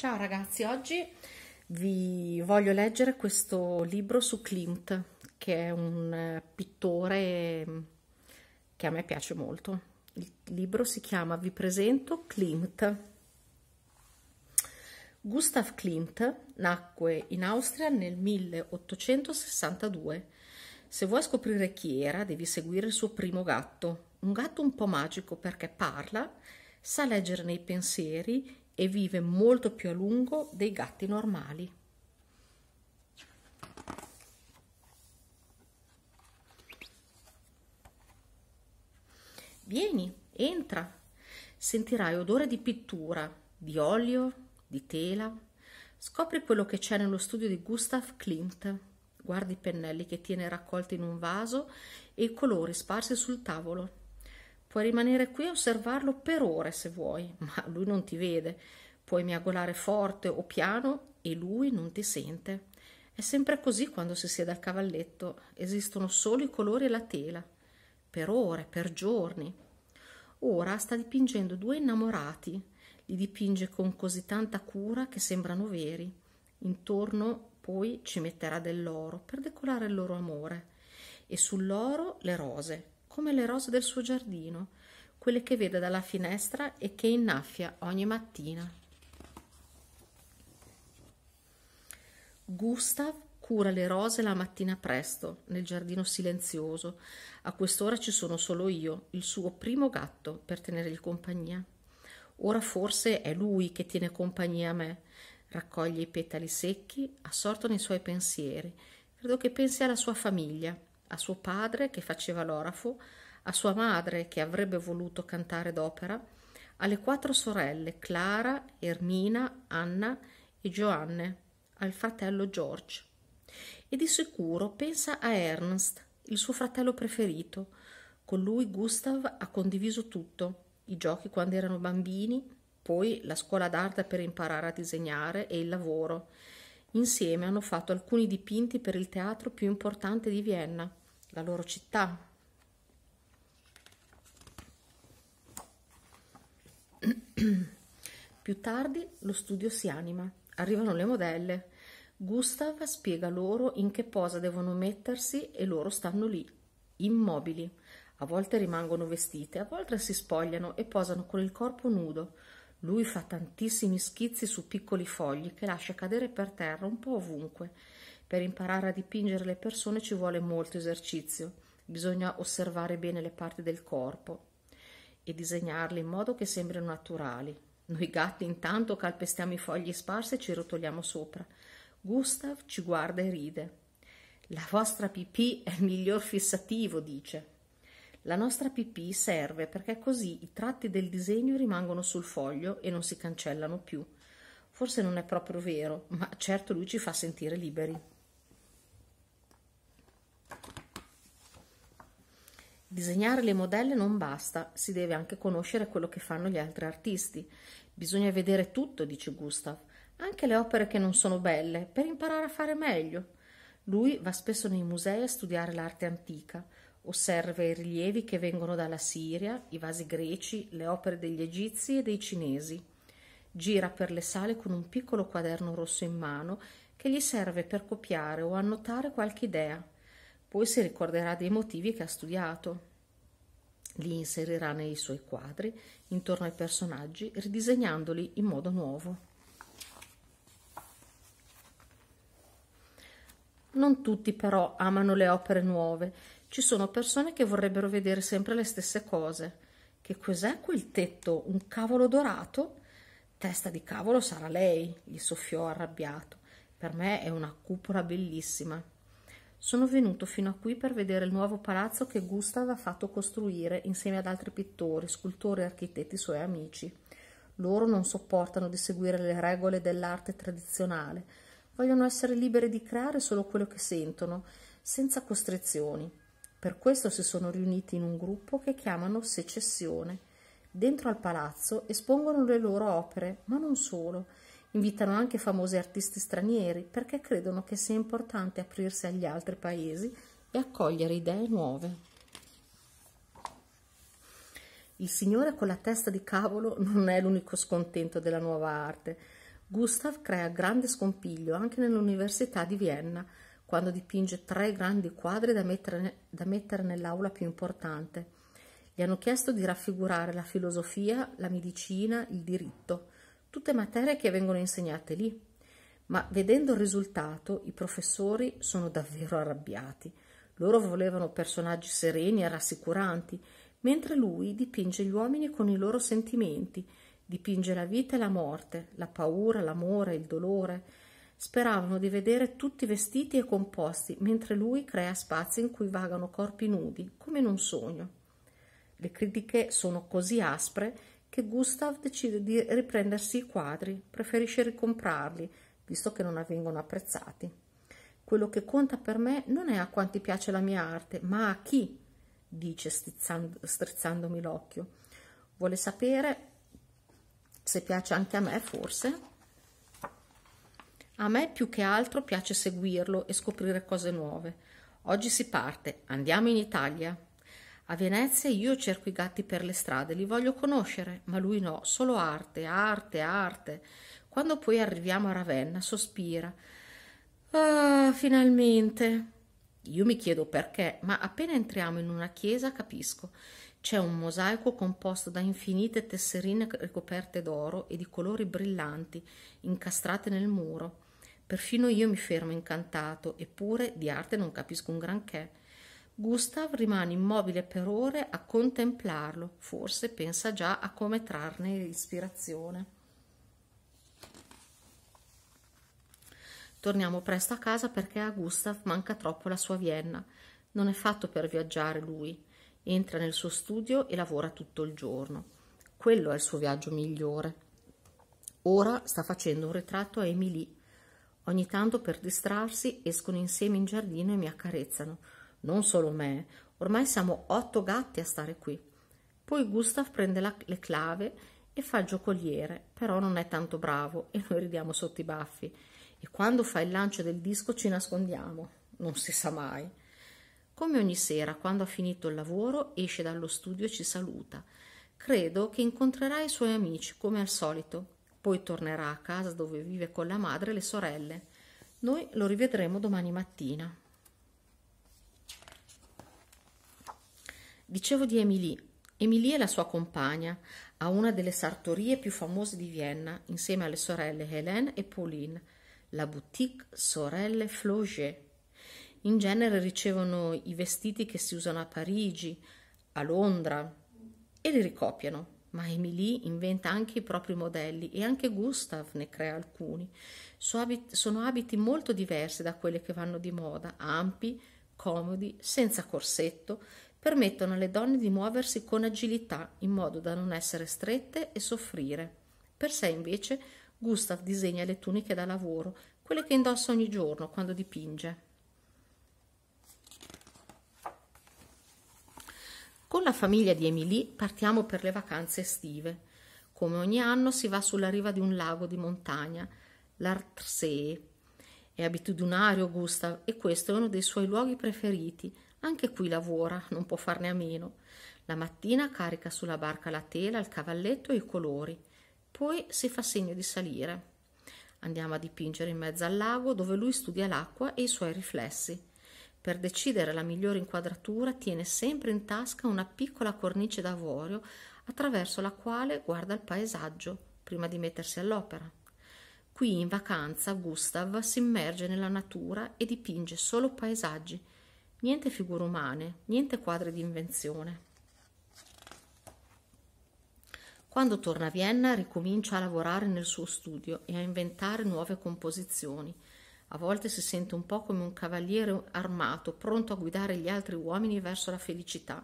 Ciao ragazzi, oggi vi voglio leggere questo libro su Klimt, che è un eh, pittore mm, che a me piace molto. Il libro si chiama Vi presento Klimt. Gustav Klimt nacque in Austria nel 1862. Se vuoi scoprire chi era, devi seguire il suo primo gatto, un gatto un po' magico perché parla, sa leggere nei pensieri e vive molto più a lungo dei gatti normali. Vieni, entra, sentirai odore di pittura, di olio, di tela. Scopri quello che c'è nello studio di Gustav Klimt. Guardi i pennelli che tiene raccolti in un vaso e i colori sparsi sul tavolo puoi rimanere qui e osservarlo per ore se vuoi, ma lui non ti vede. Puoi miagolare forte o piano e lui non ti sente. È sempre così quando si siede al cavalletto, esistono solo i colori e la tela, per ore, per giorni. Ora sta dipingendo due innamorati, li dipinge con così tanta cura che sembrano veri. Intorno poi ci metterà dell'oro per decorare il loro amore e sull'oro le rose come le rose del suo giardino, quelle che vede dalla finestra e che innaffia ogni mattina. Gustav cura le rose la mattina presto, nel giardino silenzioso. A quest'ora ci sono solo io, il suo primo gatto, per tenergli compagnia. Ora forse è lui che tiene compagnia a me. Raccoglie i petali secchi, assorto nei suoi pensieri. Credo che pensi alla sua famiglia, a suo padre che faceva l'orafo, a sua madre che avrebbe voluto cantare d'opera, alle quattro sorelle Clara, Ermina, Anna e Joanne, al fratello George. E di sicuro pensa a Ernst, il suo fratello preferito. Con lui Gustav ha condiviso tutto, i giochi quando erano bambini, poi la scuola d'arte per imparare a disegnare e il lavoro. Insieme hanno fatto alcuni dipinti per il teatro più importante di Vienna la loro città. Più tardi lo studio si anima, arrivano le modelle. Gustav spiega loro in che posa devono mettersi e loro stanno lì, immobili. A volte rimangono vestite, a volte si spogliano e posano con il corpo nudo. Lui fa tantissimi schizzi su piccoli fogli che lascia cadere per terra un po' ovunque per imparare a dipingere le persone ci vuole molto esercizio, bisogna osservare bene le parti del corpo e disegnarle in modo che sembrino naturali. Noi gatti intanto calpestiamo i fogli sparsi e ci rotoliamo sopra. Gustav ci guarda e ride. La vostra pipì è il miglior fissativo, dice. La nostra pipì serve perché così i tratti del disegno rimangono sul foglio e non si cancellano più. Forse non è proprio vero, ma certo lui ci fa sentire liberi. Disegnare le modelle non basta, si deve anche conoscere quello che fanno gli altri artisti. Bisogna vedere tutto, dice Gustav, anche le opere che non sono belle, per imparare a fare meglio. Lui va spesso nei musei a studiare l'arte antica, osserva i rilievi che vengono dalla Siria, i vasi greci, le opere degli egizi e dei cinesi. Gira per le sale con un piccolo quaderno rosso in mano che gli serve per copiare o annotare qualche idea. Poi si ricorderà dei motivi che ha studiato. Li inserirà nei suoi quadri, intorno ai personaggi, ridisegnandoli in modo nuovo. Non tutti però amano le opere nuove. Ci sono persone che vorrebbero vedere sempre le stesse cose. Che cos'è quel tetto? Un cavolo dorato? Testa di cavolo sarà lei, gli soffiò arrabbiato. Per me è una cupola bellissima. Sono venuto fino a qui per vedere il nuovo palazzo che Gustav ha fatto costruire insieme ad altri pittori, scultori e architetti suoi amici. Loro non sopportano di seguire le regole dell'arte tradizionale, vogliono essere liberi di creare solo quello che sentono, senza costrizioni. Per questo si sono riuniti in un gruppo che chiamano secessione. Dentro al palazzo espongono le loro opere, ma non solo. Invitano anche famosi artisti stranieri perché credono che sia importante aprirsi agli altri paesi e accogliere idee nuove. Il signore con la testa di cavolo non è l'unico scontento della nuova arte. Gustav crea grande scompiglio anche nell'Università di Vienna, quando dipinge tre grandi quadri da mettere, da mettere nell'aula più importante. Gli hanno chiesto di raffigurare la filosofia, la medicina, il diritto tutte materie che vengono insegnate lì. Ma vedendo il risultato, i professori sono davvero arrabbiati. Loro volevano personaggi sereni e rassicuranti, mentre lui dipinge gli uomini con i loro sentimenti, dipinge la vita e la morte, la paura, l'amore, il dolore. Speravano di vedere tutti vestiti e composti, mentre lui crea spazi in cui vagano corpi nudi, come in un sogno. Le critiche sono così aspre che Gustav decide di riprendersi i quadri, preferisce ricomprarli, visto che non vengono apprezzati. Quello che conta per me non è a quanti piace la mia arte, ma a chi, dice strizzandomi l'occhio. Vuole sapere se piace anche a me, forse? A me più che altro piace seguirlo e scoprire cose nuove. Oggi si parte, andiamo in Italia. A Venezia io cerco i gatti per le strade, li voglio conoscere, ma lui no, solo arte, arte, arte. Quando poi arriviamo a Ravenna, sospira. Ah, finalmente. Io mi chiedo perché, ma appena entriamo in una chiesa capisco. C'è un mosaico composto da infinite tesserine ricoperte d'oro e di colori brillanti, incastrate nel muro. Perfino io mi fermo incantato, eppure di arte non capisco un granché. Gustav rimane immobile per ore a contemplarlo, forse pensa già a come trarne ispirazione. Torniamo presto a casa perché a Gustav manca troppo la sua Vienna. Non è fatto per viaggiare lui. Entra nel suo studio e lavora tutto il giorno. Quello è il suo viaggio migliore. Ora sta facendo un ritratto a Emily. Ogni tanto per distrarsi escono insieme in giardino e mi accarezzano non solo me, ormai siamo otto gatti a stare qui. Poi Gustav prende la, le clave e fa il giocoliere, però non è tanto bravo e noi ridiamo sotto i baffi. E quando fa il lancio del disco ci nascondiamo, non si sa mai. Come ogni sera, quando ha finito il lavoro, esce dallo studio e ci saluta. Credo che incontrerà i suoi amici come al solito. Poi tornerà a casa dove vive con la madre e le sorelle. Noi lo rivedremo domani mattina. Dicevo di Emilie. Emilie è la sua compagna a una delle sartorie più famose di Vienna, insieme alle sorelle Hélène e Pauline, la boutique Sorelle Flauget. In genere ricevono i vestiti che si usano a Parigi, a Londra e li ricopiano. Ma Emilie inventa anche i propri modelli e anche Gustav ne crea alcuni. Sono abiti molto diversi da quelli che vanno di moda, ampi, comodi, senza corsetto, permettono alle donne di muoversi con agilità in modo da non essere strette e soffrire. Per sé invece Gustav disegna le tuniche da lavoro, quelle che indossa ogni giorno quando dipinge. Con la famiglia di Emily partiamo per le vacanze estive. Come ogni anno si va sulla riva di un lago di montagna, l'Artsee. È abitudinario Gustav e questo è uno dei suoi luoghi preferiti, anche qui lavora, non può farne a meno. La mattina carica sulla barca la tela, il cavalletto e i colori. Poi si fa segno di salire. Andiamo a dipingere in mezzo al lago dove lui studia l'acqua e i suoi riflessi. Per decidere la migliore inquadratura tiene sempre in tasca una piccola cornice d'avorio attraverso la quale guarda il paesaggio prima di mettersi all'opera. Qui in vacanza Gustav si immerge nella natura e dipinge solo paesaggi niente figure umane, niente quadri di invenzione. Quando torna a Vienna ricomincia a lavorare nel suo studio e a inventare nuove composizioni. A volte si sente un po' come un cavaliere armato, pronto a guidare gli altri uomini verso la felicità.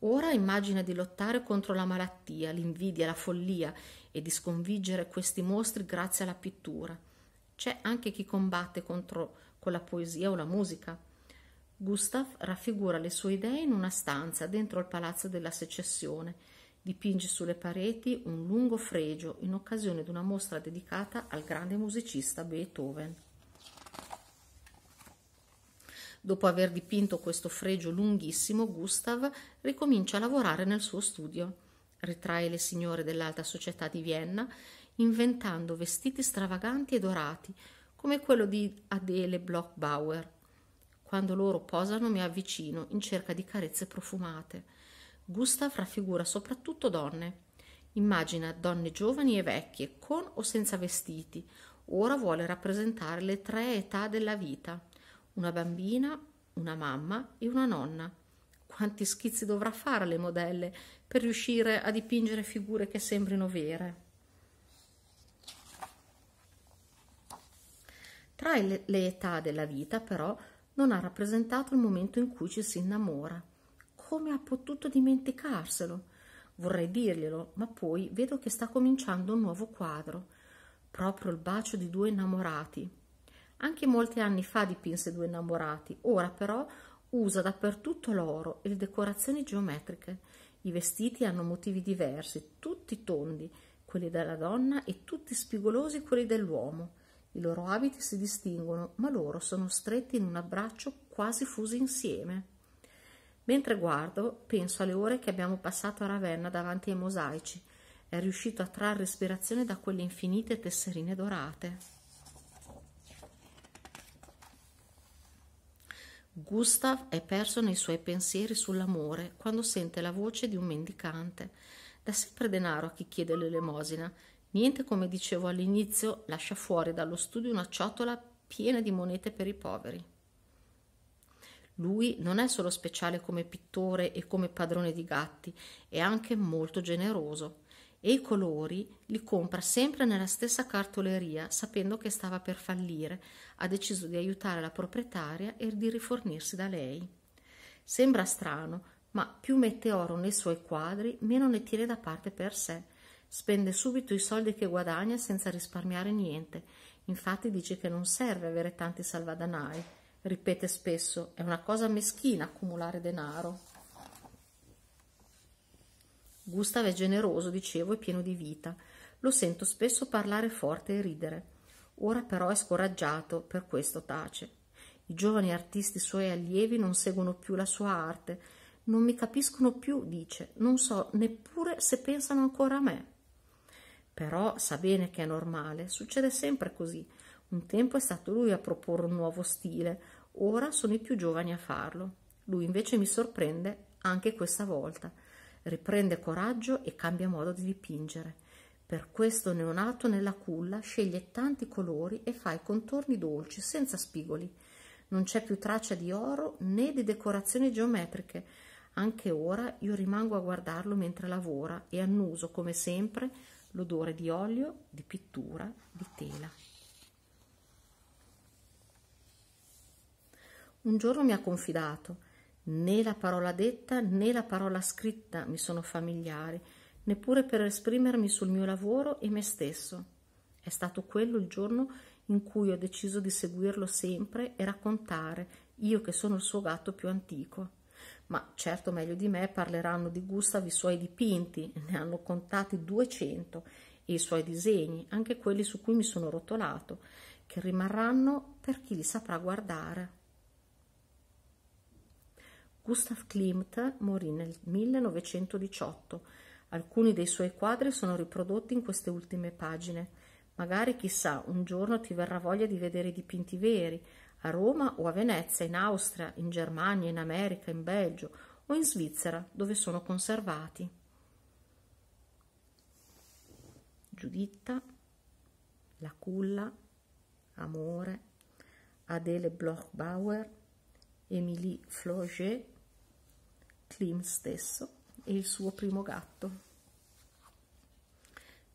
Ora immagina di lottare contro la malattia, l'invidia, la follia e di sconfiggere questi mostri grazie alla pittura. C'è anche chi combatte contro con la poesia o la musica. Gustav raffigura le sue idee in una stanza dentro il Palazzo della Secessione. Dipinge sulle pareti un lungo fregio in occasione di una mostra dedicata al grande musicista Beethoven. Dopo aver dipinto questo fregio lunghissimo, Gustav ricomincia a lavorare nel suo studio. Ritrae le signore dell'alta società di Vienna, inventando vestiti stravaganti e dorati, come quello di Adele Blockbauer, quando loro posano mi avvicino in cerca di carezze profumate. Gustav raffigura soprattutto donne. Immagina donne giovani e vecchie, con o senza vestiti. Ora vuole rappresentare le tre età della vita. Una bambina, una mamma e una nonna. Quanti schizzi dovrà fare le modelle per riuscire a dipingere figure che sembrino vere? Tra le età della vita, però, non ha rappresentato il momento in cui ci si innamora. Come ha potuto dimenticarselo? Vorrei dirglielo, ma poi vedo che sta cominciando un nuovo quadro. Proprio il bacio di due innamorati. Anche molti anni fa dipinse due innamorati, ora però usa dappertutto l'oro e le decorazioni geometriche. I vestiti hanno motivi diversi, tutti tondi, quelli della donna e tutti spigolosi quelli dell'uomo. I loro abiti si distinguono, ma loro sono stretti in un abbraccio quasi fusi insieme. Mentre guardo, penso alle ore che abbiamo passato a Ravenna davanti ai mosaici. È riuscito a trarre ispirazione da quelle infinite tesserine dorate. Gustav è perso nei suoi pensieri sull'amore quando sente la voce di un mendicante. Dà sempre denaro a chi chiede l'elemosina Niente, come dicevo all'inizio, lascia fuori dallo studio una ciotola piena di monete per i poveri. Lui non è solo speciale come pittore e come padrone di gatti, è anche molto generoso e i colori li compra sempre nella stessa cartoleria, sapendo che stava per fallire, ha deciso di aiutare la proprietaria e di rifornirsi da lei. Sembra strano, ma più mette oro nei suoi quadri, meno ne tiene da parte per sé Spende subito i soldi che guadagna senza risparmiare niente. Infatti dice che non serve avere tanti salvadanai. Ripete spesso, è una cosa meschina accumulare denaro. Gustav è generoso, dicevo, e pieno di vita. Lo sento spesso parlare forte e ridere. Ora però è scoraggiato, per questo tace. I giovani artisti suoi allievi non seguono più la sua arte. Non mi capiscono più, dice. Non so neppure se pensano ancora a me. Però sa bene che è normale, succede sempre così. Un tempo è stato lui a proporre un nuovo stile, ora sono i più giovani a farlo. Lui invece mi sorprende anche questa volta. Riprende coraggio e cambia modo di dipingere. Per questo neonato nella culla sceglie tanti colori e fa i contorni dolci, senza spigoli. Non c'è più traccia di oro né di decorazioni geometriche. Anche ora io rimango a guardarlo mentre lavora e annuso, come sempre, l'odore di olio, di pittura, di tela. Un giorno mi ha confidato, né la parola detta né la parola scritta mi sono familiari, neppure per esprimermi sul mio lavoro e me stesso. È stato quello il giorno in cui ho deciso di seguirlo sempre e raccontare, io che sono il suo gatto più antico ma certo meglio di me parleranno di Gustav i suoi dipinti, ne hanno contati 200, e i suoi disegni, anche quelli su cui mi sono rotolato, che rimarranno per chi li saprà guardare. Gustav Klimt morì nel 1918. Alcuni dei suoi quadri sono riprodotti in queste ultime pagine. Magari, chissà, un giorno ti verrà voglia di vedere i dipinti veri, a Roma o a Venezia, in Austria, in Germania, in America, in Belgio o in Svizzera, dove sono conservati. Giuditta, La Culla, Amore, Adele Bloch-Bauer, Émilie Floget, Klim stesso e il suo primo gatto.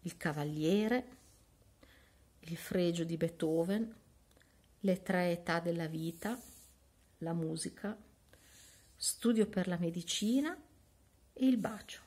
Il Cavaliere, Il Fregio di Beethoven, le tre età della vita, la musica, studio per la medicina e il bacio.